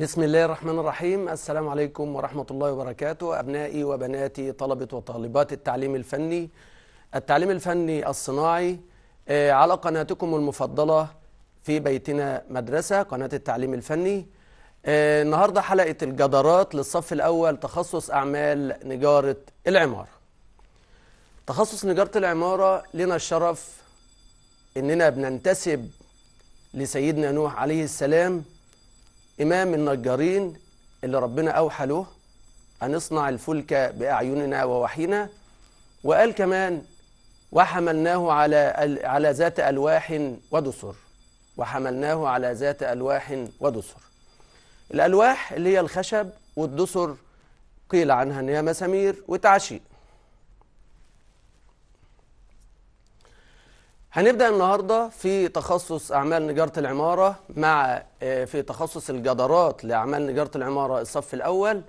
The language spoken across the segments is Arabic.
بسم الله الرحمن الرحيم السلام عليكم ورحمة الله وبركاته أبنائي وبناتي طلبة وطالبات التعليم الفني التعليم الفني الصناعي آه، على قناتكم المفضلة في بيتنا مدرسة قناة التعليم الفني آه، النهاردة حلقة الجدارات للصف الأول تخصص أعمال نجارة العمارة تخصص نجارة العمارة لنا الشرف إننا بننتسب لسيدنا نوح عليه السلام إمام النجارين اللي ربنا أوحى له أن اصنع الفلك بأعيننا ووحينا وقال كمان وحملناه على على ذات ألواح ودسر وحملناه على ذات ألواح ودسر الألواح اللي هي الخشب والدسر قيل عنها أنها مسامير وتعشيق هنبدأ النهاردة في تخصص أعمال نجارة العمارة مع آه، في تخصص الجدارات لأعمال نجارة العمارة الصف الأول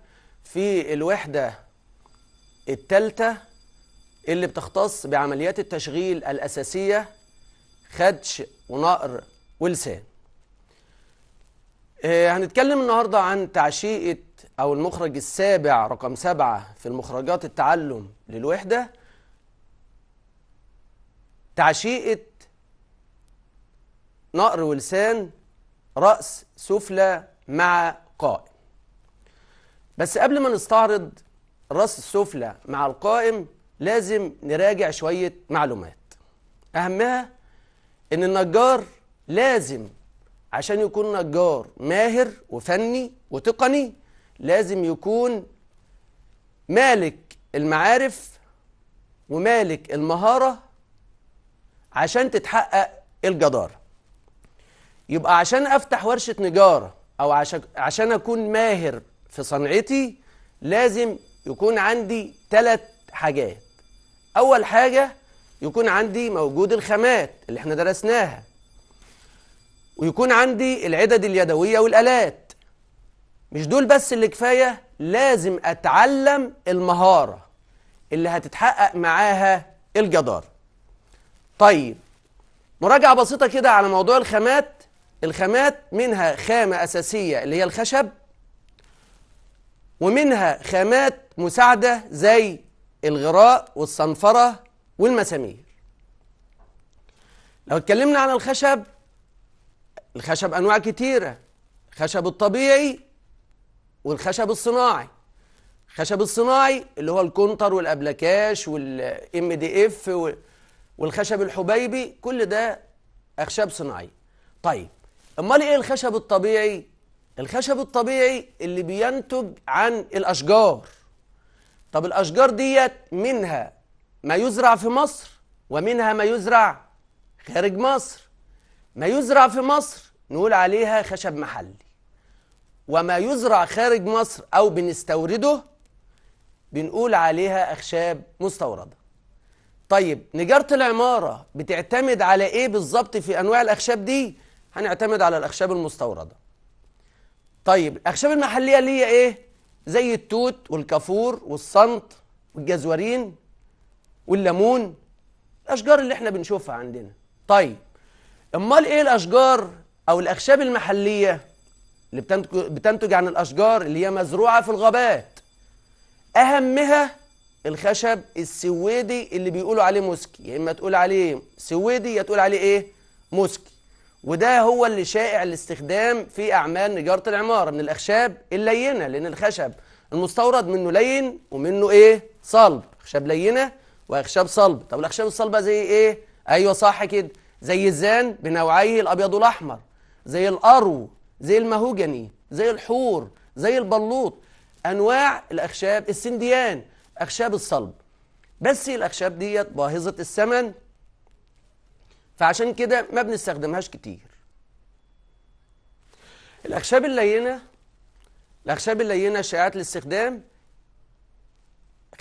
في الوحدة الثالثة اللي بتختص بعمليات التشغيل الأساسية خدش ونقر ولسان آه، هنتكلم النهاردة عن تعشيئة أو المخرج السابع رقم سبعة في المخرجات التعلم للوحدة تعشيقة نقر ولسان رأس سفلى مع قائم بس قبل ما نستعرض رأس السفلى مع القائم لازم نراجع شوية معلومات أهمها إن النجار لازم عشان يكون نجار ماهر وفني وتقني لازم يكون مالك المعارف ومالك المهارة عشان تتحقق الجدارة يبقى عشان أفتح ورشة نجارة أو عشان, عشان أكون ماهر في صنعتي لازم يكون عندي ثلاث حاجات أول حاجة يكون عندي موجود الخامات اللي احنا درسناها ويكون عندي العدد اليدوية والآلات مش دول بس اللي كفاية لازم أتعلم المهارة اللي هتتحقق معاها الجدار طيب مراجعة بسيطة كده على موضوع الخامات الخامات منها خامة أساسية اللي هي الخشب ومنها خامات مساعدة زي الغراء والصنفرة والمسامير لو اتكلمنا عن الخشب الخشب أنواع كتيرة الخشب الطبيعي والخشب الصناعي الخشب الصناعي اللي هو الكونتر والأبلكاش والام دي اف والخشب الحبيبي كل ده اخشاب صناعيه طيب امال ايه الخشب الطبيعي الخشب الطبيعي اللي بينتج عن الاشجار طب الاشجار ديت منها ما يزرع في مصر ومنها ما يزرع خارج مصر ما يزرع في مصر نقول عليها خشب محلي وما يزرع خارج مصر او بنستورده بنقول عليها اخشاب مستورده طيب نجارة العمارة بتعتمد على ايه بالظبط في انواع الاخشاب دي هنعتمد على الاخشاب المستوردة طيب الاخشاب المحلية اللي هي ايه زي التوت والكافور والصنط والجزورين والليمون الاشجار اللي احنا بنشوفها عندنا طيب امال ايه الاشجار او الاخشاب المحلية اللي بتنتج عن الاشجار اللي هي مزروعة في الغابات اهمها الخشب السويدي اللي بيقولوا عليه موسكي يا اما تقول عليه سويدي يا تقول عليه ايه موسكي وده هو اللي شائع الاستخدام في اعمال نجاره العماره من الاخشاب اللينه لان الخشب المستورد منه لين ومنه ايه صلب خشب لينه واخشاب صلب طب الاخشاب الصلبه زي ايه ايوه صح كده زي الزان بنوعيه الابيض والاحمر زي الارو زي المهوجني زي الحور زي البلوط انواع الاخشاب السنديان أخشاب الصلب بس الأخشاب ديت باهظة الثمن فعشان كده ما بنستخدمهاش كتير الأخشاب اللينة الأخشاب اللينة شائعة الاستخدام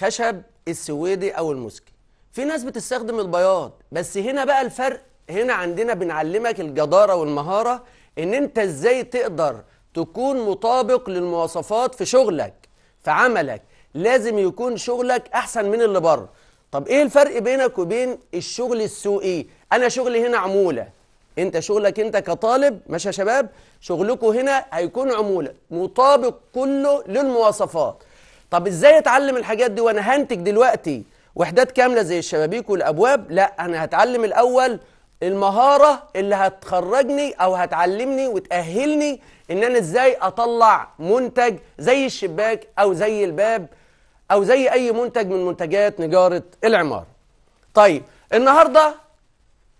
خشب السويدي أو المسكي في ناس بتستخدم البياض بس هنا بقى الفرق هنا عندنا بنعلمك الجدارة والمهارة ان انت ازاي تقدر تكون مطابق للمواصفات في شغلك في عملك لازم يكون شغلك احسن من اللي بره طب ايه الفرق بينك وبين الشغل السوقي انا شغلي هنا عموله انت شغلك انت كطالب ماشي يا شباب شغلكم هنا هيكون عموله مطابق كله للمواصفات طب ازاي اتعلم الحاجات دي وانا هنتج دلوقتي وحدات كامله زي الشبابيك والابواب لا انا هتعلم الاول المهاره اللي هتخرجني او هتعلمني وتاهلني ان انا ازاي اطلع منتج زي الشباك او زي الباب أو زي أي منتج من منتجات نجارة العمارة طيب النهاردة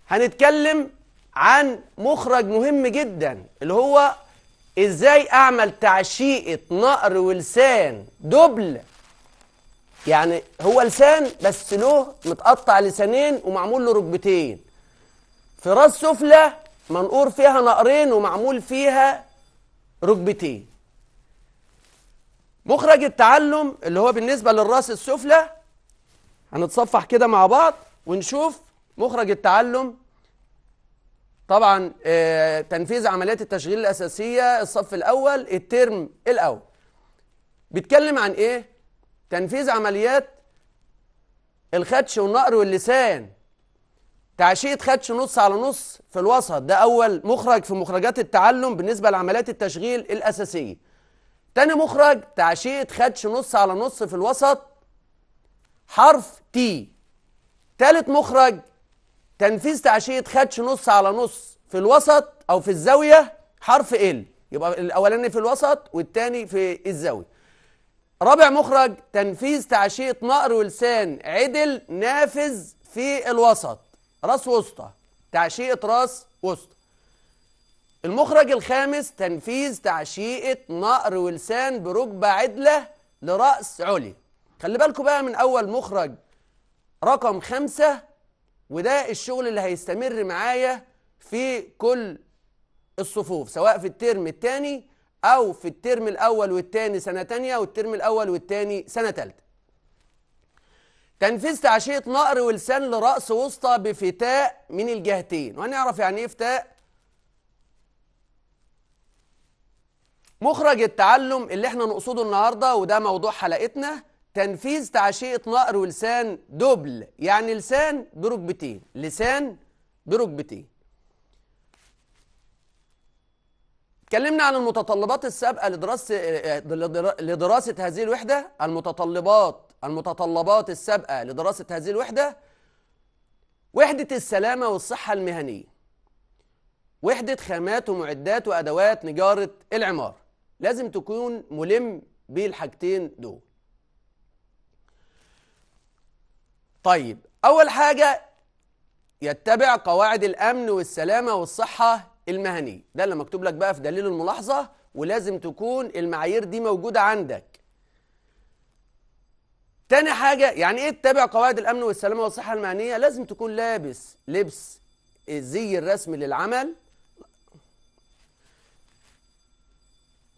هنتكلم عن مخرج مهم جدا اللي هو ازاي اعمل تعشيقة نقر ولسان دبل يعني هو لسان بس له متقطع لسانين ومعمول له ركبتين في راس سفلى منقور فيها نقرين ومعمول فيها ركبتين مخرج التعلم اللي هو بالنسبة للراس السفلى هنتصفح كده مع بعض ونشوف مخرج التعلم طبعا آه، تنفيذ عمليات التشغيل الأساسية الصف الأول الترم الأول بيتكلم عن إيه؟ تنفيذ عمليات الخدش والنقر واللسان تعشية خدش نص على نص في الوسط ده أول مخرج في مخرجات التعلم بالنسبة لعمليات التشغيل الأساسية تاني مخرج تعشية خدش نص على نص في الوسط حرف تي تالت مخرج تنفيذ تعشية خدش نص على نص في الوسط أو في الزاوية حرف ال يبقى الأولاني في الوسط والتاني في الزاوية رابع مخرج تنفيذ تعشية نقر ولسان عدل نافذ في الوسط راس وسطى تعشية راس وسطى المخرج الخامس تنفيذ تعشيقة نقر ولسان بركبة عدلة لرأس علي خلي بالكم بقى من أول مخرج رقم خمسة وده الشغل اللي هيستمر معايا في كل الصفوف سواء في الترم الثاني أو في الترم الأول والثاني سنة تانية والترم الأول والثاني سنة تالتة تنفيذ تعشية نقر ولسان لرأس وسطى بفتاء من الجهتين وهنعرف يعني ايه فتاء مخرج التعلم اللي احنا نقصده النهارده وده موضوع حلقتنا تنفيذ تعشيقه نقر ولسان دبل يعني لسان بركبتين لسان بركبتين اتكلمنا عن المتطلبات السابقة لدراسة آه، لدراسة هذه الوحدة المتطلبات المتطلبات السابقة لدراسة هذه الوحدة وحدة السلامة والصحة المهنية وحدة خامات ومعدات وأدوات نجارة العمارة لازم تكون ملم بالحاجتين دول طيب أول حاجة يتبع قواعد الأمن والسلامة والصحة المهنية ده اللي مكتوب لك بقى في دليل الملاحظة ولازم تكون المعايير دي موجودة عندك تاني حاجة يعني ايه تتابع قواعد الأمن والسلامة والصحة المهنية؟ لازم تكون لابس لبس الزي الرسمي للعمل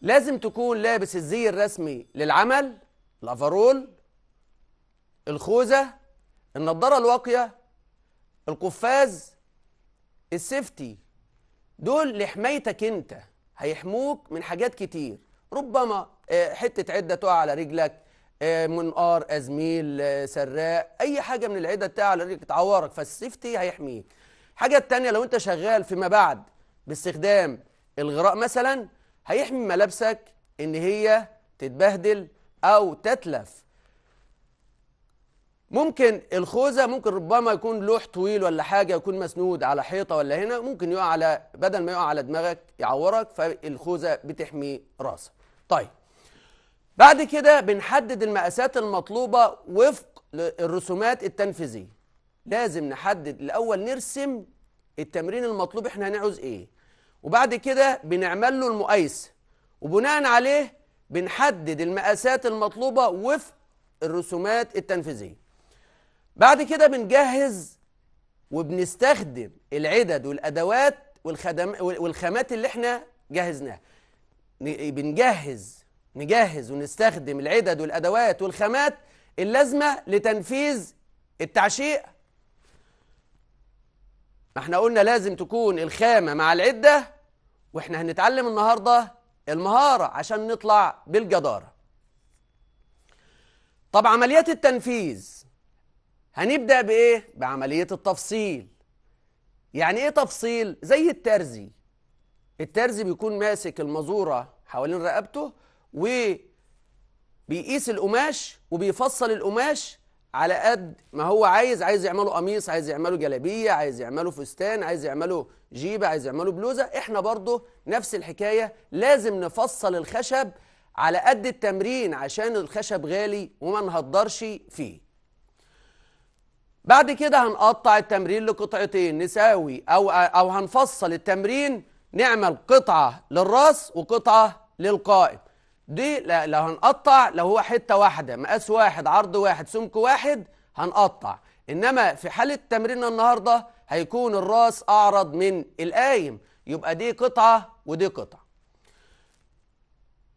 لازم تكون لابس الزي الرسمي للعمل الافرول الخوذه النضاره الواقيه القفاز السيفتي دول لحمايتك انت هيحموك من حاجات كتير ربما آه، حته عده تقع على رجلك آه، منقار ازميل آه، سراء اي حاجه من العده تقع على رجلك تعورك فالسيفتي هيحميك الحاجه تانية لو انت شغال فيما بعد باستخدام الغراء مثلا هيحمي ملابسك ان هي تتبهدل او تتلف ممكن الخوذة ممكن ربما يكون لوح طويل ولا حاجة يكون مسنود على حيطة ولا هنا ممكن يقع على بدل ما يقع على دماغك يعورك فالخوذة بتحمي راسك طيب بعد كده بنحدد المقاسات المطلوبة وفق الرسومات التنفيذية لازم نحدد الأول نرسم التمرين المطلوب احنا هنعوز ايه وبعد كده بنعمل له المقايسه وبناء عليه بنحدد المقاسات المطلوبه وفق الرسومات التنفيذيه بعد كده بنجهز وبنستخدم العدد والادوات والخدم والخامات اللي احنا جهزناها بنجهز نجهز ونستخدم العدد والادوات والخامات اللازمه لتنفيذ التعشيق ما احنا قلنا لازم تكون الخامة مع العدة واحنا هنتعلم النهاردة المهارة عشان نطلع بالجدارة طب عمليات التنفيذ هنبدأ بإيه؟ بعملية التفصيل يعني إيه تفصيل؟ زي الترزي الترزي بيكون ماسك المزورة حوالين رقبته وبيقيس القماش وبيفصل القماش على قد ما هو عايز عايز يعمله قميص عايز يعمله جلابيه عايز يعمله فستان عايز يعمله جيبه عايز يعمله بلوزه احنا برضه نفس الحكايه لازم نفصل الخشب على قد التمرين عشان الخشب غالي وما نهدرش فيه بعد كده هنقطع التمرين لقطعتين نساوي او او هنفصل التمرين نعمل قطعه للراس وقطعه للقائم دي لو هنقطع لو هو حتة واحدة مقاس واحد عرض واحد سمك واحد هنقطع إنما في حالة تمريننا النهاردة هيكون الراس أعرض من القايم يبقى دي قطعة ودي قطعة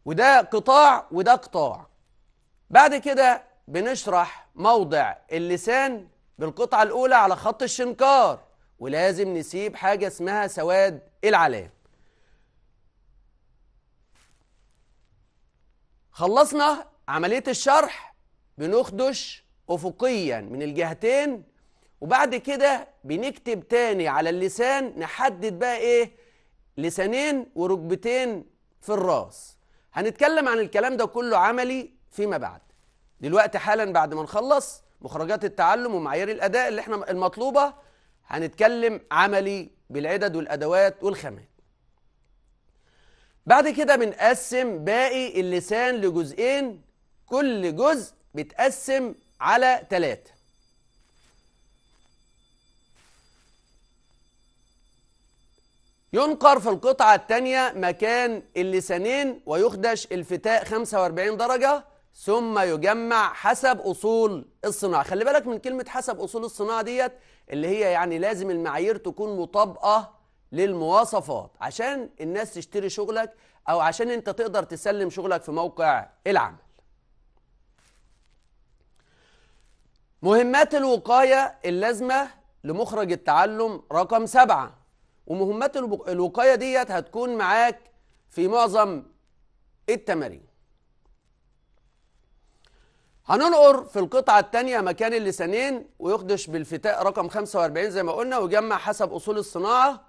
وده قطاع وده قطاع بعد كده بنشرح موضع اللسان بالقطعة الأولى على خط الشنكار ولازم نسيب حاجة اسمها سواد العلام خلصنا عملية الشرح بنخدش أفقيا من الجهتين وبعد كده بنكتب تاني على اللسان نحدد بقى إيه لسانين وركبتين في الراس هنتكلم عن الكلام ده كله عملي فيما بعد دلوقتي حالا بعد ما نخلص مخرجات التعلم ومعايير الأداء اللي احنا المطلوبة هنتكلم عملي بالعدد والأدوات والخامات بعد كده بنقسم باقي اللسان لجزئين كل جزء بيتقسم على ثلاثة ينقر في القطعة الثانية مكان اللسانين ويخدش الفتاء 45 درجة ثم يجمع حسب أصول الصناعة خلي بالك من كلمة حسب أصول الصناعة ديت اللي هي يعني لازم المعايير تكون مطابقة للمواصفات عشان الناس تشتري شغلك او عشان انت تقدر تسلم شغلك في موقع العمل مهمات الوقاية اللازمة لمخرج التعلم رقم سبعة ومهمات الوقاية ديت هتكون معاك في معظم التمارين هننقر في القطعة الثانية مكان اللسانين ويخدش بالفتاء رقم 45 زي ما قلنا ويجمع حسب أصول الصناعة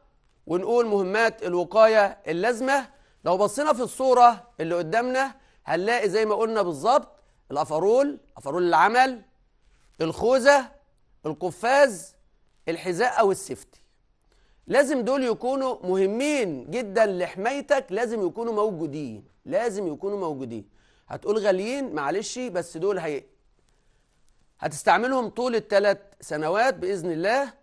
ونقول مهمات الوقاية اللازمة لو بصينا في الصورة اللي قدامنا هنلاقي زي ما قلنا بالظبط الأفرول أفرول العمل الخوذة القفاز الحذاء أو السيفتي لازم دول يكونوا مهمين جدا لحمايتك لازم يكونوا موجودين لازم يكونوا موجودين هتقول غاليين معلش بس دول هي هتستعملهم طول الثلاث سنوات بإذن الله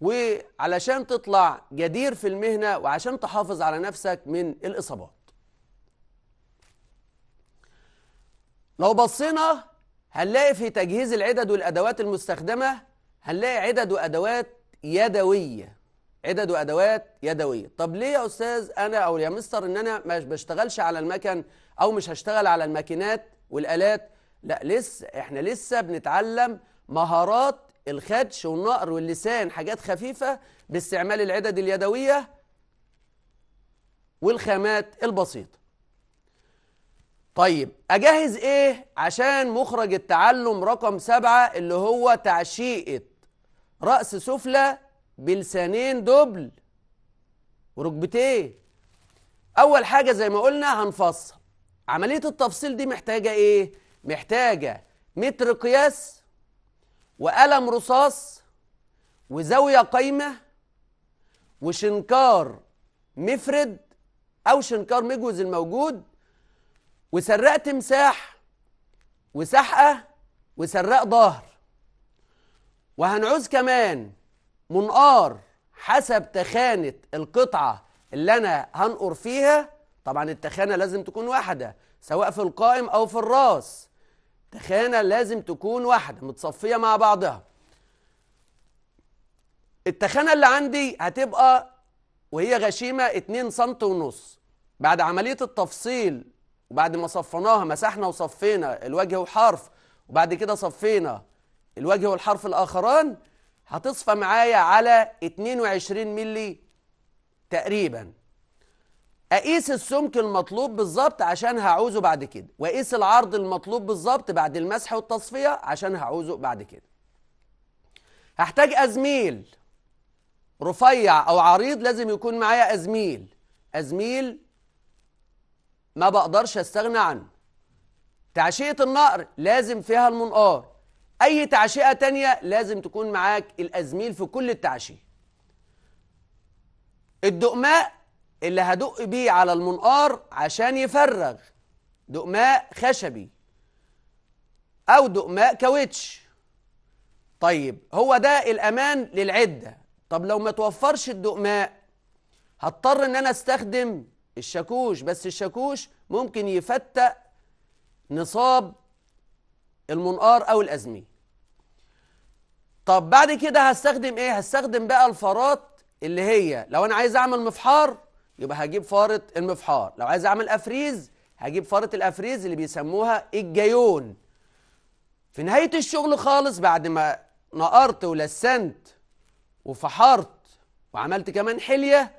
وعلشان تطلع جدير في المهنة وعشان تحافظ على نفسك من الإصابات لو بصينا هنلاقي في تجهيز العدد والأدوات المستخدمة هنلاقي عدد وأدوات يدوية عدد وأدوات يدوية طب ليه يا أستاذ أنا أو يا مستر إن أنا ما بشتغلش على المكن أو مش هشتغل على الماكينات والآلات لا لسه إحنا لسه بنتعلم مهارات الخدش والنقر واللسان حاجات خفيفة باستعمال العدد اليدوية والخامات البسيطة طيب أجهز إيه عشان مخرج التعلم رقم سبعة اللي هو تعشيقة رأس سفلى بلسانين دبل وركبتين أول حاجة زي ما قلنا هنفصل عملية التفصيل دي محتاجة إيه؟ محتاجة متر قياس وقلم رصاص وزاوية قايمة وشنكار مفرد أو شنكار مجوز الموجود وسراق تمساح وسحقة وسراق ظهر وهنعوز كمان منقار حسب تخانة القطعة اللي أنا هنقر فيها طبعا التخانة لازم تكون واحدة سواء في القائم أو في الراس تخانة لازم تكون واحدة متصفية مع بعضها التخانة اللي عندي هتبقى وهي غشيمة 2 سم ونص بعد عملية التفصيل وبعد ما صفيناها مسحنا وصفينا الوجه وحرف وبعد كده صفينا الوجه والحرف الآخران هتصفى معايا على 22 ملي تقريباً اقيس السمك المطلوب بالظبط عشان هعوزه بعد كده واقيس العرض المطلوب بالظبط بعد المسح والتصفيه عشان هعوزه بعد كده هحتاج ازميل رفيع او عريض لازم يكون معايا ازميل ازميل ما بقدرش استغنى عنه تعشئه النقر لازم فيها المنقار اي تعشئه تانية لازم تكون معاك الازميل في كل التعشيه الدقماء اللي هدق بيه على المنقار عشان يفرغ دق ماء خشبي أو دق ماء كاوتش طيب هو ده الأمان للعدة طب لو ما توفرش الدقماء هضطر ان انا استخدم الشاكوش بس الشاكوش ممكن يفتق نصاب المنقار او الازمي طب بعد كده هستخدم ايه هستخدم بقى الفرات اللي هي لو انا عايز اعمل مفحار يبقى هجيب فاره المفحار لو عايز اعمل افريز هجيب فاره الافريز اللي بيسموها الجيون في نهايه الشغل خالص بعد ما نقرت ولسنت وفحرت وعملت كمان حليه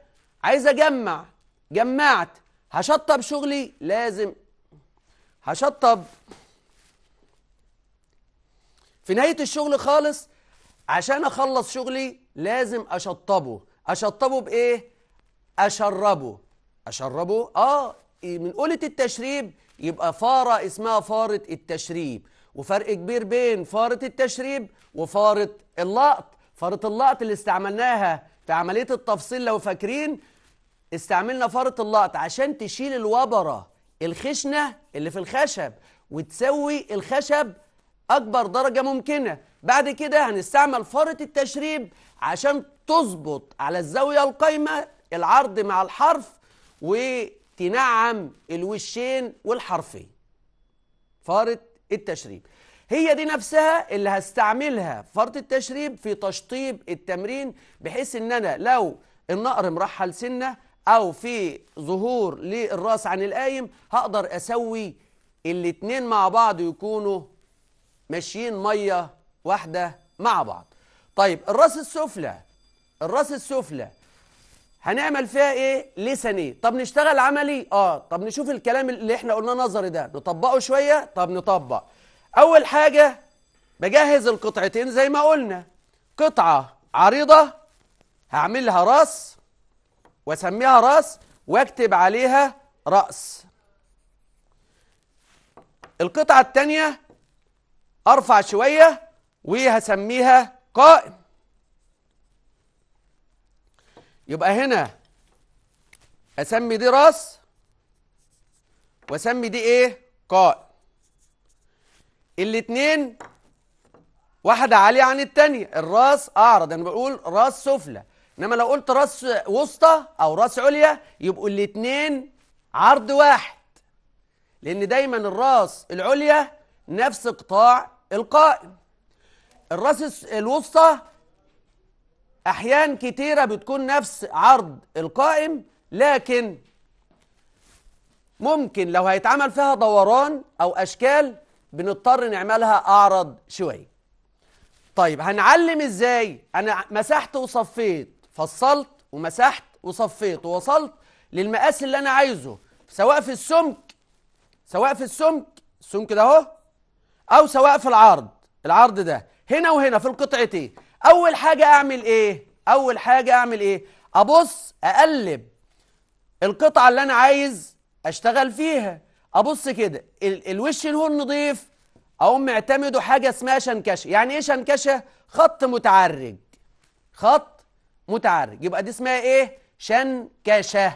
عايز اجمع جمعت هشطب شغلي لازم هشطب في نهايه الشغل خالص عشان اخلص شغلي لازم اشطبه اشطبه بايه أشربه أشربه آه من قولة التشريب يبقى فارة اسمها فارة التشريب وفرق كبير بين فارة التشريب وفارة اللقط فارة اللقط اللي استعملناها في عملية التفصيل لو فاكرين استعملنا فارة اللقط عشان تشيل الوبرة الخشنة اللي في الخشب وتسوي الخشب أكبر درجة ممكنة بعد كده هنستعمل فارة التشريب عشان تظبط على الزاوية القايمة العرض مع الحرف وتنعم الوشين والحرفين فارة التشريب هي دي نفسها اللي هستعملها فارة التشريب في تشطيب التمرين بحيث ان انا لو النقر مرحل سنة او في ظهور للراس عن القايم هقدر اسوي الاتنين مع بعض يكونوا ماشيين مية واحدة مع بعض طيب الراس السفلى الراس السفلى هنعمل فيها ايه لساني طب نشتغل عملي اه طب نشوف الكلام اللي احنا قلنا نظري ده نطبقه شويه طب نطبق اول حاجه بجهز القطعتين زي ما قلنا قطعه عريضه هعملها راس واسميها راس واكتب عليها راس القطعه الثانيه ارفع شويه وهسميها قائم يبقى هنا اسمي دي راس واسمي دي ايه قائم الاثنين واحدة عالية عن الثانيه الراس أعرض أنا بقول راس سفلى إنما لو قلت راس وسطى أو راس عليا يبقوا الاثنين عرض واحد لأن دايما الراس العليا نفس قطاع القائم الراس الوسطى احيان كتيره بتكون نفس عرض القائم لكن ممكن لو هيتعمل فيها دوران او اشكال بنضطر نعملها اعرض شويه طيب هنعلم ازاي انا مسحت وصفيت فصلت ومسحت وصفيت ووصلت للمقاس اللي انا عايزه سواء في السمك سواء في السمك السمك ده اهو او سواء في العرض العرض ده هنا وهنا في القطعتين أول حاجة أعمل إيه؟ أول حاجة أعمل إيه؟ أبص أقلب القطعة اللي أنا عايز أشتغل فيها أبص كده ال الوش هو النضيف أقوم معتمده حاجة اسمها شنكشة يعني إيه شنكشة؟ خط متعرج خط متعرج يبقى دي اسمها إيه؟ شنكشة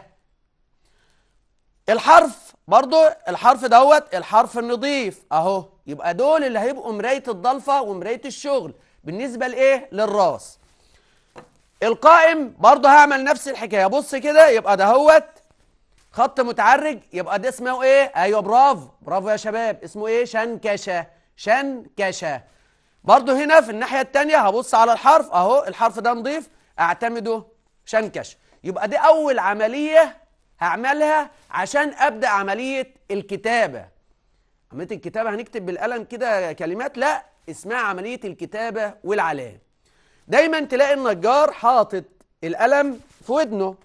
الحرف برضو الحرف دوت الحرف النضيف اهو يبقى دول اللي هيبقوا مرايه الضلفه ومرايه الشغل بالنسبة لإيه؟ للراس القائم برضه هعمل نفس الحكاية بص كده يبقى ده هوت خط متعرج يبقى ده اسمه إيه؟ أيوه برافو برافو يا شباب اسمه إيه؟ شنكشة شنكشة برضه هنا في الناحية التانية هبص على الحرف أهو الحرف ده نضيف أعتمده شنكش يبقى دي أول عملية هعملها عشان أبدأ عملية الكتابة عملية الكتابة هنكتب بالقلم كده كلمات لا اسمها عملية الكتابة والعلام دايما تلاقي النجار حاطط القلم في ودنه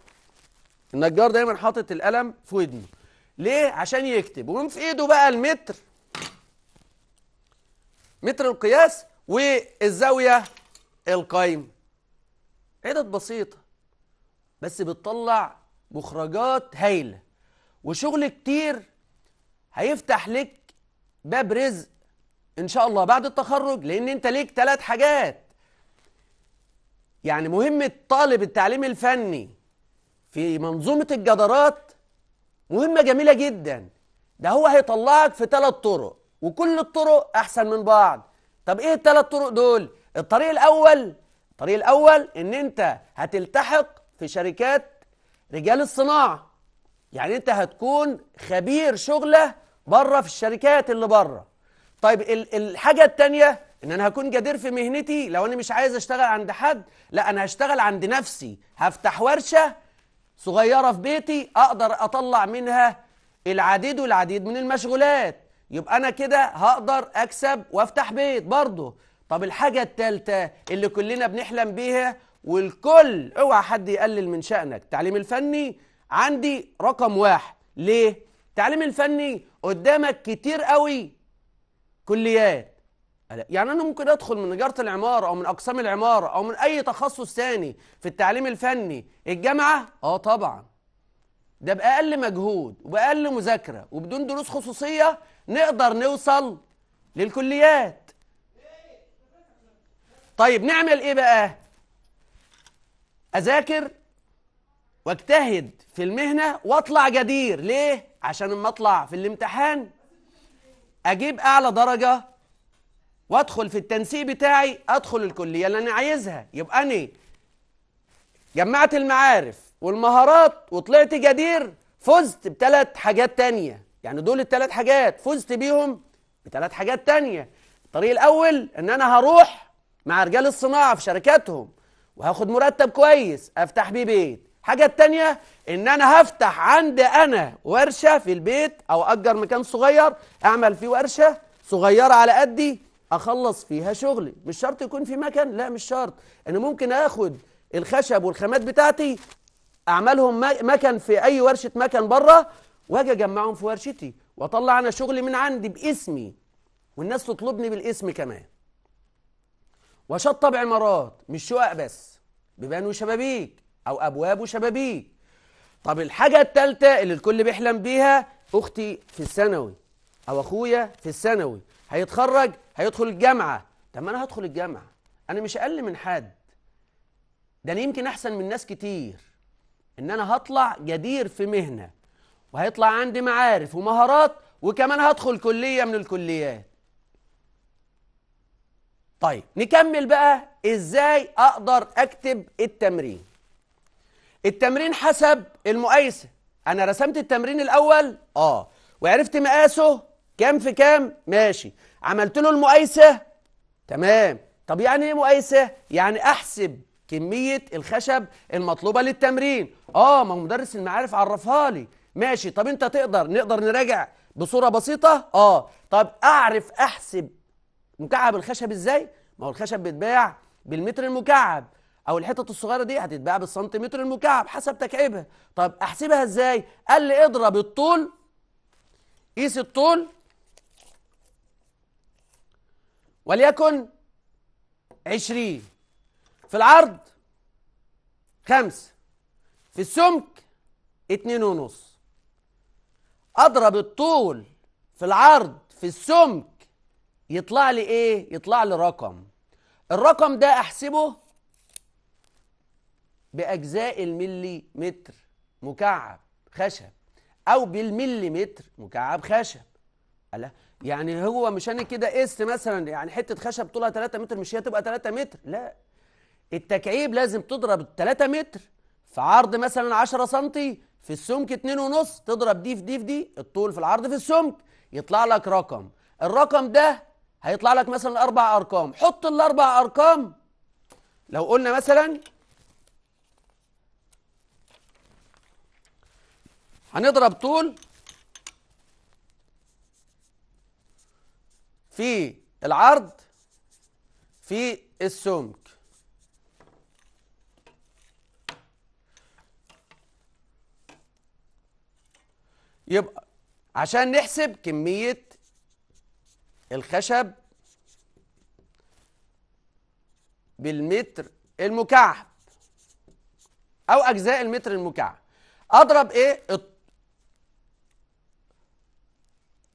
النجار دايما حاطط القلم في ودنه ليه؟ عشان يكتب ومن في ايده بقى المتر متر القياس والزاوية القايمة عدد بسيطة بس بتطلع مخرجات هايلة وشغل كتير هيفتح لك باب رزق ان شاء الله بعد التخرج لان انت ليك ثلاث حاجات يعني مهمة طالب التعليم الفني في منظومة الجدارات مهمة جميلة جدا ده هو هيطلعك في ثلاث طرق وكل الطرق احسن من بعض طب ايه الثلاث طرق دول الطريق الاول الطريق الاول ان انت هتلتحق في شركات رجال الصناعه يعني انت هتكون خبير شغله بره في الشركات اللي بره طيب الحاجة التانية ان انا هكون جدير في مهنتي لو انا مش عايز اشتغل عند حد لا انا هشتغل عند نفسي هفتح ورشة صغيرة في بيتي اقدر اطلع منها العديد والعديد من المشغولات يبقى انا كده هقدر اكسب وافتح بيت برضه طب الحاجة التالتة اللي كلنا بنحلم بيها والكل اوعى حد يقلل من شأنك التعليم الفني عندي رقم واحد ليه؟ التعليم الفني قدامك كتير قوي كليات يعني انا ممكن ادخل من نجاره العماره او من اقسام العماره او من اي تخصص ثاني في التعليم الفني الجامعه اه طبعا ده باقل مجهود وباقل مذاكره وبدون دروس خصوصيه نقدر نوصل للكليات طيب نعمل ايه بقى اذاكر واجتهد في المهنه واطلع جدير ليه عشان اما اطلع في الامتحان اجيب اعلى درجه وادخل في التنسيق بتاعي ادخل الكليه اللي انا عايزها يبقى انا جمعت المعارف والمهارات وطلعت جدير فزت بثلاث حاجات تانية يعني دول الثلاث حاجات فزت بيهم بثلاث حاجات تانية الطريق الاول ان انا هروح مع رجال الصناعه في شركاتهم وهاخد مرتب كويس افتح بيه بيت الحاجة التانية ان انا هفتح عندي انا ورشة في البيت او اجر مكان صغير اعمل فيه ورشة صغيرة على قدي اخلص فيها شغلي مش شرط يكون في مكان لا مش شرط انا ممكن اخد الخشب والخامات بتاعتي اعملهم مكن في اي ورشة مكن بره واجي اجمعهم في ورشتي واطلع انا شغلي من عندي باسمي والناس تطلبني بالاسم كمان واشطب عمارات مش شقق بس بيبان وشبابيك أو أبواب شبابيك طب الحاجة التالتة اللي الكل بيحلم بيها أختي في الثانوي أو أخويا في الثانوي هيتخرج هيدخل الجامعة طب ما أنا هدخل الجامعة أنا مش أقل من حد ده أنا يمكن أحسن من ناس كتير إن أنا هطلع جدير في مهنة وهيطلع عندي معارف ومهارات وكمان هدخل كلية من الكليات طيب نكمل بقى ازاي اقدر اكتب التمرين التمرين حسب المقايسة أنا رسمت التمرين الأول آه وعرفت مقاسه كام في كام ماشي عملت له المقايسة تمام طب يعني إيه مقايسة؟ يعني أحسب كمية الخشب المطلوبة للتمرين آه ما مدرس المعارف عرفها لي ماشي طب أنت تقدر نقدر نراجع بصورة بسيطة آه طب أعرف أحسب مكعب الخشب إزاي؟ ما هو الخشب بيتباع بالمتر المكعب او الحتت الصغيره دي هتتباع بالسنتيمتر المكعب حسب تكعيبها طب احسبها ازاي قال لي اضرب الطول قيس الطول وليكن 20 في العرض 5 في السمك اتنين ونص اضرب الطول في العرض في السمك يطلع لي ايه يطلع لي رقم الرقم ده احسبه بأجزاء الملي متر مكعب خشب أو بالملي متر مكعب خشب الا يعني هو مش أنا كده اس مثلا يعني حتة خشب طولها 3 متر مش هي تبقى 3 متر لا التكعيب لازم تضرب 3 متر في عرض مثلا 10 سم في السمك 2.5 تضرب دي في دي في دي الطول في العرض في السمك يطلع لك رقم الرقم ده هيطلع لك مثلا اربع ارقام حط الاربع ارقام لو قلنا مثلا هنضرب طول في العرض في السمك يبقى عشان نحسب كمية الخشب بالمتر المكعب أو أجزاء المتر المكعب أضرب إيه؟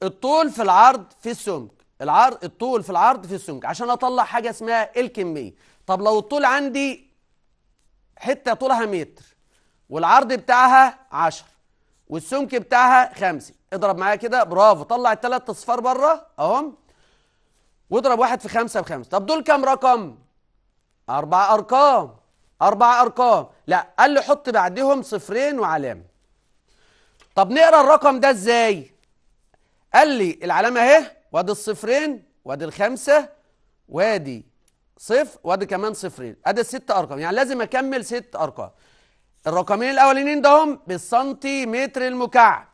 الطول في العرض في السمك العرض الطول في العرض في السمك عشان اطلع حاجه اسمها الكميه طب لو الطول عندي حته طولها متر والعرض بتاعها 10 والسمك بتاعها 5 اضرب معايا كده برافو طلع الثلاث اصفار بره اهم واضرب واحد في خمسة بخمسة طب دول كام رقم اربع ارقام اربع ارقام لا قال لي حط بعدهم صفرين وعلامه طب نقرا الرقم ده ازاي قال لي العلامه اهي وادي الصفرين وادي الخمسه وادي صفر وادي كمان صفرين ادي الست ارقام يعني لازم اكمل ست ارقام الرقمين الاولانيين ده هم بالسنتيمتر المكعب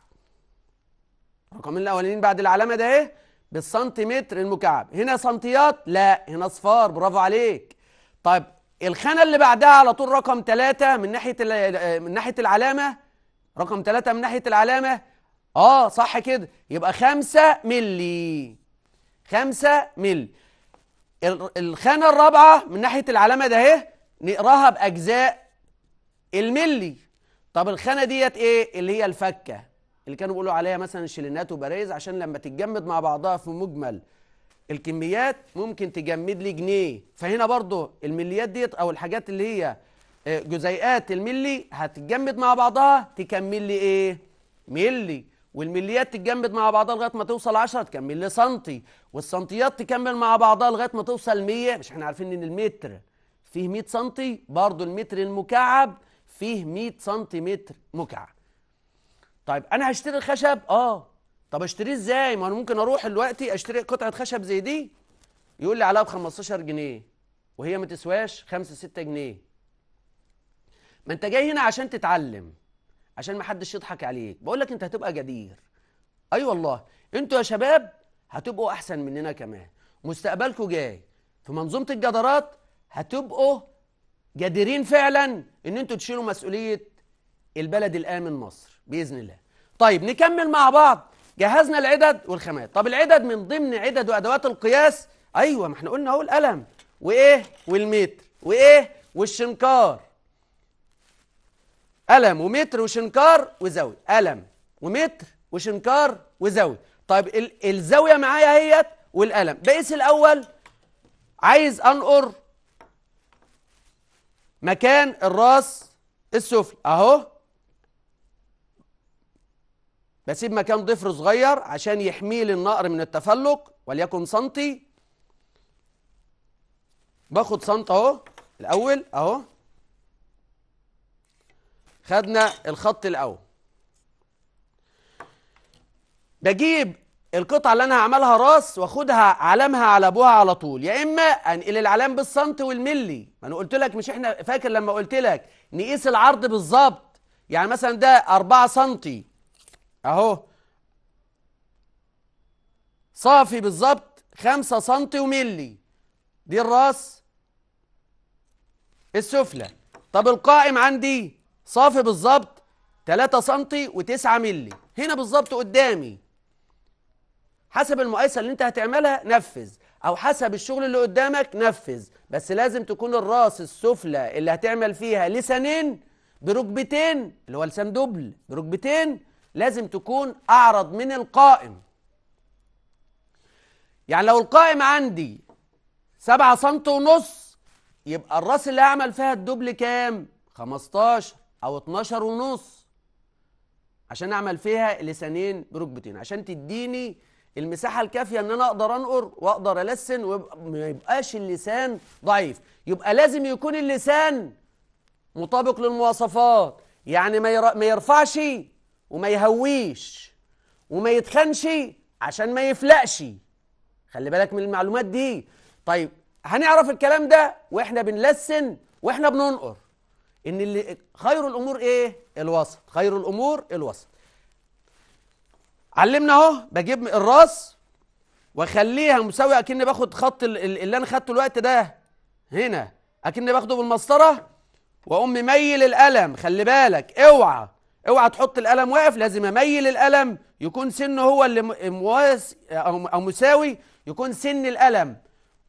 الرقمين الاولانيين بعد العلامه ده اهي بالسنتيمتر المكعب هنا سنتيات لا هنا اصفار برافو عليك طيب الخانه اللي بعدها على طول رقم ثلاثة من ناحيه من ناحيه العلامه رقم ثلاثة من ناحيه العلامه اه صح كده يبقى 5 مللي 5 مللي الخانة الرابعة من ناحية العلامة ده اهي نقراها بأجزاء الملي طب الخانة ديت ايه اللي هي الفكة اللي كانوا بيقولوا عليها مثلا شلينات وباريز عشان لما تتجمد مع بعضها في مجمل الكميات ممكن تجمد لي جنيه فهنا برضو المليات ديت او الحاجات اللي هي آه، جزيئات الملي هتتجمد مع بعضها تكمل لي ايه ملي والمليات تتجمد مع بعضها لغايه ما توصل 10 تكمل لسنتي والسنتيات تكمل مع بعضها لغايه ما توصل 100 مش احنا عارفين ان المتر فيه 100 سنتي برضه المتر المكعب فيه 100 سنتيمتر مكعب طيب انا هشتري الخشب اه طب اشتريه ازاي ما انا ممكن اروح دلوقتي اشتري قطعه خشب زي دي يقول لي عليها ب 15 جنيه وهي ما تسواش 5 6 جنيه ما انت جاي هنا عشان تتعلم عشان ما حدش يضحك عليك بقول لك انت هتبقى جدير اي أيوة والله انتوا يا شباب هتبقوا احسن مننا كمان مستقبلكم جاي في منظومه الجدارات هتبقوا جديرين فعلا ان انتوا تشيلوا مسؤوليه البلد الامن مصر باذن الله طيب نكمل مع بعض جهزنا العدد والخامات طب العدد من ضمن عدد وادوات القياس ايوه ما احنا قلنا اهو القلم وايه والمتر وايه والشنكار قلم ومتر وشنكار وزاوية قلم ومتر وشنكار وزاوية طيب الزاوية معايا اهيت والقلم بقيس الأول عايز أنقر مكان الراس السفلي أهو بسيب مكان ضفر صغير عشان يحميل النقر من التفلق وليكن سنتي باخد سنت اهو الاول اهو خدنا الخط الاول بجيب القطعه اللي انا هعملها راس واخدها علامها على ابوها على طول يا اما انقل العلام بالسنت والملي ما انا قلت لك مش احنا فاكر لما قلت لك نقيس العرض بالظبط يعني مثلا ده 4 سنتي اهو صافي بالظبط 5 سنتي وملي دي الراس السفلى طب القائم عندي صافي بالظبط 3 سم و9 مللي هنا بالظبط قدامي حسب المقايسه اللي انت هتعملها نفذ او حسب الشغل اللي قدامك نفذ بس لازم تكون الراس السفلى اللي هتعمل فيها لسانين بركبتين اللي هو لسان دبل بركبتين لازم تكون اعرض من القائم يعني لو القائم عندي 7 سم ونص يبقى الراس اللي هعمل فيها الدبل كام 15 او 12 ونص عشان اعمل فيها لسانين بركبتين عشان تديني المساحه الكافيه ان انا اقدر انقر واقدر السن وما يبقاش اللسان ضعيف يبقى لازم يكون اللسان مطابق للمواصفات يعني ما ما يرفعش وما يهويش وما يتخنش عشان ما يفلقش خلي بالك من المعلومات دي طيب هنعرف الكلام ده واحنا بنلسن واحنا بننقر ان اللي خير الامور ايه الوسط خير الامور الوسط علمنا اهو بجيب الراس واخليها مساويه اكني باخد خط اللي انا خدته الوقت ده هنا اكني باخده بالمسطره واقوم مميل القلم خلي بالك اوعى اوعى تحط القلم واقف لازم اميل القلم يكون سنه هو اللي مواس او او مساوي يكون سن القلم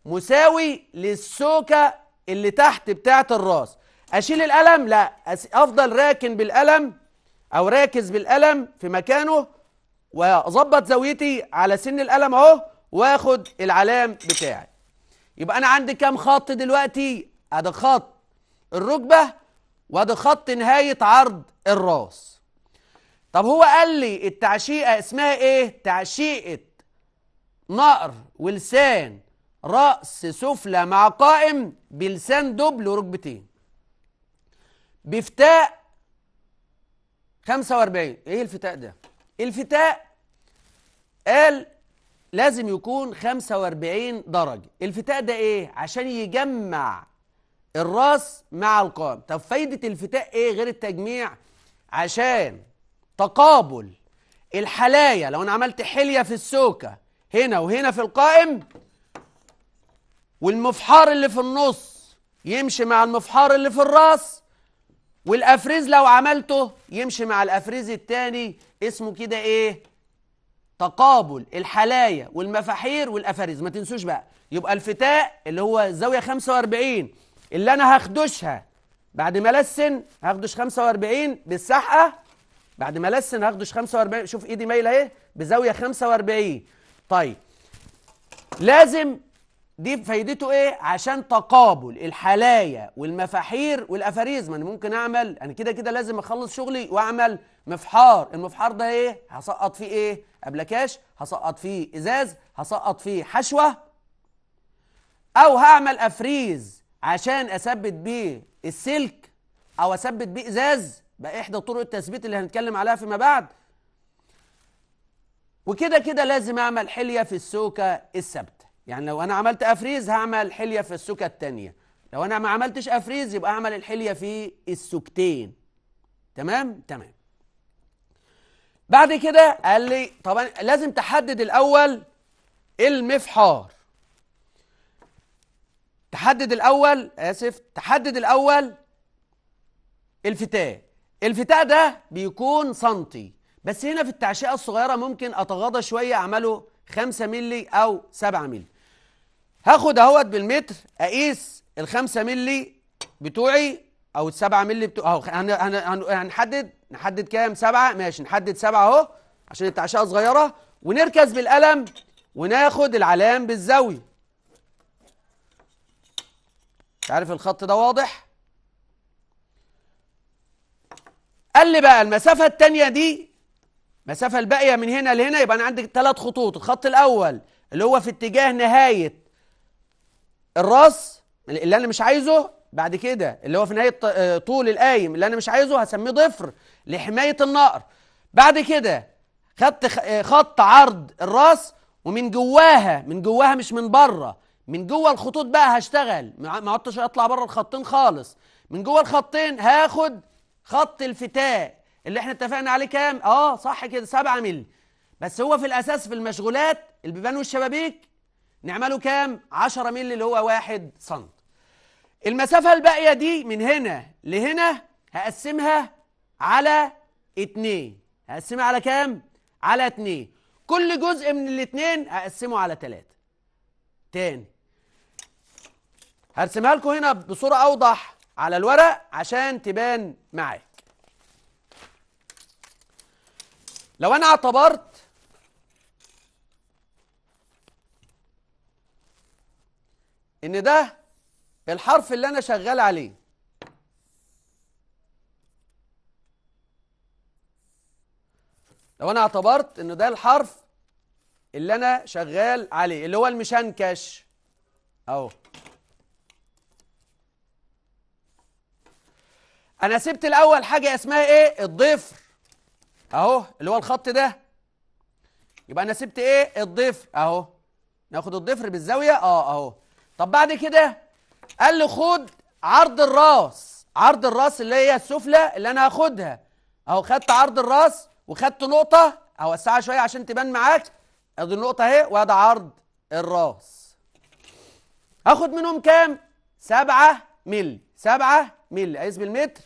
مساوي للسوكه اللي تحت بتاعه الراس أشيل الألم لا أفضل راكن بالألم أو راكز بالألم في مكانه وأظبط زاويتي على سن الألم أهو وآخد العلام بتاعي يبقى أنا عندي كام خط دلوقتي أدي خط الركبة وأدي خط نهاية عرض الراس طب هو قال لي التعشيقة اسمها إيه؟ تعشيقة نقر ولسان رأس سفلى مع قائم بلسان دبل وركبتين بفتاء 45 ايه الفتاء ده الفتاء قال لازم يكون 45 درجة الفتاء ده ايه عشان يجمع الراس مع القام طب فايدة الفتاء ايه غير التجميع عشان تقابل الحلايا لو انا عملت حلية في السوكة هنا وهنا في القائم والمفحار اللي في النص يمشي مع المفحار اللي في الراس والافريز لو عملته يمشي مع الافريز الثاني اسمه كده ايه تقابل الحلايا والمفاحير والافاريز ما تنسوش بقى يبقى الفتاء اللي هو الزاويه 45 اللي انا هخدشها بعد ما السن هخدش 45 بالسحقه بعد ما السن هخدش 45 شوف ايدي مايله اهي بزاويه 45 طيب لازم دي فايدته ايه عشان تقابل الحلايا والمفاحير والافاريزم انا ممكن اعمل انا كده كده لازم اخلص شغلي واعمل مفحار المفحار ده ايه هسقط فيه ايه ابلكاش هسقط فيه ازاز هسقط فيه حشوه او هعمل افريز عشان اثبت بيه السلك او اثبت بيه ازاز بقى احدى طرق التثبيت اللي هنتكلم عليها فيما بعد وكده كده لازم اعمل حليه في السوكه الثابته يعني لو انا عملت افريز هعمل حليه في السكه الثانيه لو انا ما عملتش افريز يبقى اعمل الحليه في السكتين تمام تمام بعد كده قال لي طبعا لازم تحدد الاول المفحار تحدد الاول اسف تحدد الاول الفتاء الفتاء ده بيكون سنتي بس هنا في التعشئه الصغيره ممكن اتغاضى شويه اعمله 5 مللي او 7 مللي هاخد اهوت بالمتر اقيس ال 5 مللي بتوعي او 7 مللي بتوعي اهو هنحدد نحدد كام سبعة ماشي نحدد سبعة اهو عشان التعشقة صغيرة ونركز بالقلم وناخد العلام بالزاوية عارف الخط ده واضح قال لي بقى المسافة التانية دي مسافة الباقية من هنا لهنا يبقى أنا عندي ثلاث خطوط الخط الأول اللي هو في اتجاه نهاية الراس اللي انا مش عايزه بعد كده اللي هو في نهايه آه، طول القايم اللي انا مش عايزه هسميه ضفر لحمايه النقر بعد كده خدت آه، خط عرض الراس ومن جواها من جواها مش من بره من جوه الخطوط بقى هشتغل ما عدتش اطلع بره الخطين خالص من جوه الخطين هاخد خط الفتاء اللي احنا اتفقنا عليه كام اه صح كده 7 مللي بس هو في الاساس في المشغولات البيبان والشبابيك نعمله كام 10 مللي اللي هو 1 سم المسافة الباقية دي من هنا لهنا هقسمها على 2 هقسمها على كام على 2 كل جزء من الاثنين هقسمه على 3 تاني هرسمها لكم هنا بصورة أوضح على الورق عشان تبان معاك لو أنا اعتبرت ان ده الحرف اللي انا شغال عليه لو انا اعتبرت ان ده الحرف اللي انا شغال عليه اللي هو المشنكش اهو انا سبت الاول حاجه اسمها ايه الضفر اهو اللي هو الخط ده يبقى انا سبت ايه الضفر اهو ناخد الضفر بالزاويه اه اهو طب بعد كده قال له خد عرض الراس عرض الراس اللي هي السفلى اللي انا هاخدها اهو خدت عرض الراس وخدت نقطه اوسعها شويه عشان تبان معاك ادي النقطه اهي وادي عرض الراس هاخد منهم كام 7 مل 7 مل قيس بالمتر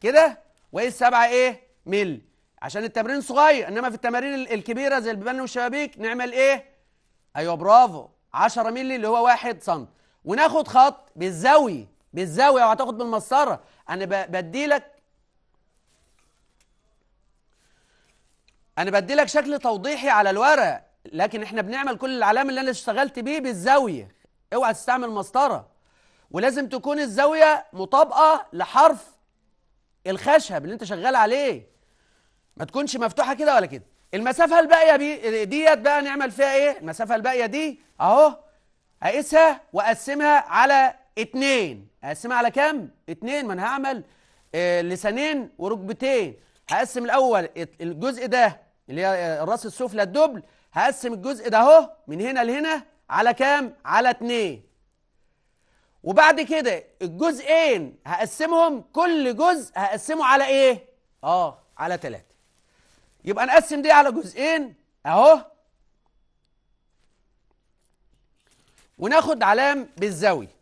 كده وقيس سبعة ايه مل عشان التمرين صغير انما في التمارين الكبيره زي البيبان والشبابيك نعمل ايه ايوه برافو 10 مللي اللي هو 1 سم وناخد خط بالزاويه بالزاويه وهتاخد بالمسطره انا بدي لك انا بدي لك شكل توضيحي على الورق لكن احنا بنعمل كل العلامه اللي انا اشتغلت بيه بالزاويه اوعى تستعمل مسطره ولازم تكون الزاويه مطابقه لحرف الخشب اللي انت شغال عليه ما تكونش مفتوحه كده ولا كده المسافه الباقيه ديت بقى نعمل فيها ايه المسافه الباقيه دي اهو اقيسها واقسمها على اتنين اقسمها على كام؟ اتنين ما انا هعمل آه لسانين وركبتين هقسم الاول الجزء ده اللي هي الراس آه، السفلى الدبل هقسم الجزء ده اهو من هنا لهنا على كام؟ على اتنين وبعد كده الجزئين هقسمهم كل جزء هقسمه على ايه؟ اه على تلاتة يبقى نقسم دي على جزئين اهو وناخد علام بالزاوية